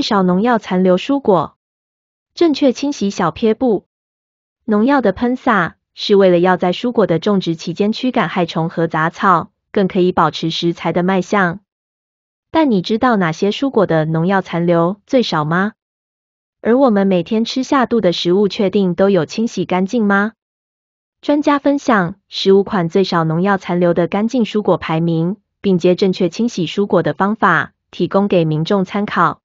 最少农药残留蔬果，正确清洗小撇布。农药的喷洒是为了要在蔬果的种植期间驱赶害虫和杂草，更可以保持食材的卖相。但你知道哪些蔬果的农药残留最少吗？而我们每天吃下肚的食物，确定都有清洗干净吗？专家分享十五款最少农药残留的干净蔬果排名，并接正确清洗蔬果的方法，提供给民众参考。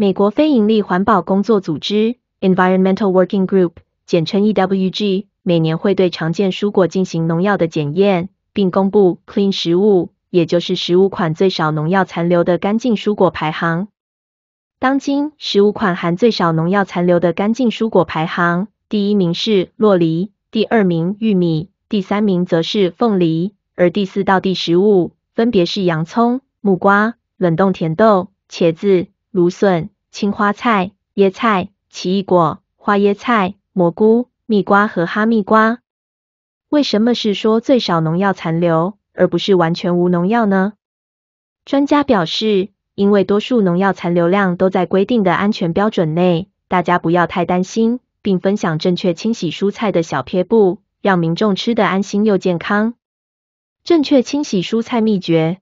美国非营利环保工作组织 Environmental Working Group，简称 EWG，每年会对常见蔬果进行农药的检验，并公布 Clean 食物，也就是十五款最少农药残留的干净蔬果排行。当今十五款含最少农药残留的干净蔬果排行，第一名是洛梨，第二名玉米，第三名则是凤梨，而第四到第十五分别是洋葱、木瓜、冷冻甜豆、茄子。芦笋、青花菜、椰菜、奇异果、花椰菜、蘑菇、蜜瓜和哈密瓜。为什么是说最少农药残留，而不是完全无农药呢？专家表示，因为多数农药残留量都在规定的安全标准内，大家不要太担心，并分享正确清洗蔬菜的小撇步，让民众吃得安心又健康。正确清洗蔬菜秘诀：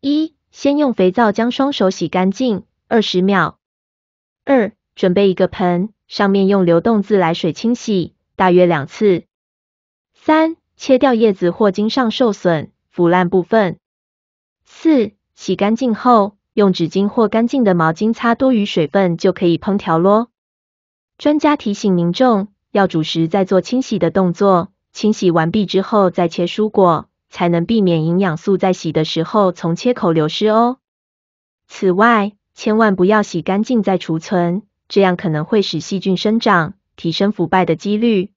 一、先用肥皂将双手洗干净。二十秒。二、准备一个盆，上面用流动自来水清洗，大约两次。三、切掉叶子或茎上受损、腐烂部分。四、洗干净后，用纸巾或干净的毛巾擦多余水分，就可以烹调咯。专家提醒民众，要煮食再做清洗的动作，清洗完毕之后再切蔬果，才能避免营养素在洗的时候从切口流失哦。此外，千万不要洗干净再储存，这样可能会使细菌生长，提升腐败的几率。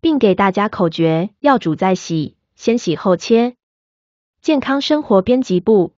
并给大家口诀：要煮再洗，先洗后切。健康生活编辑部。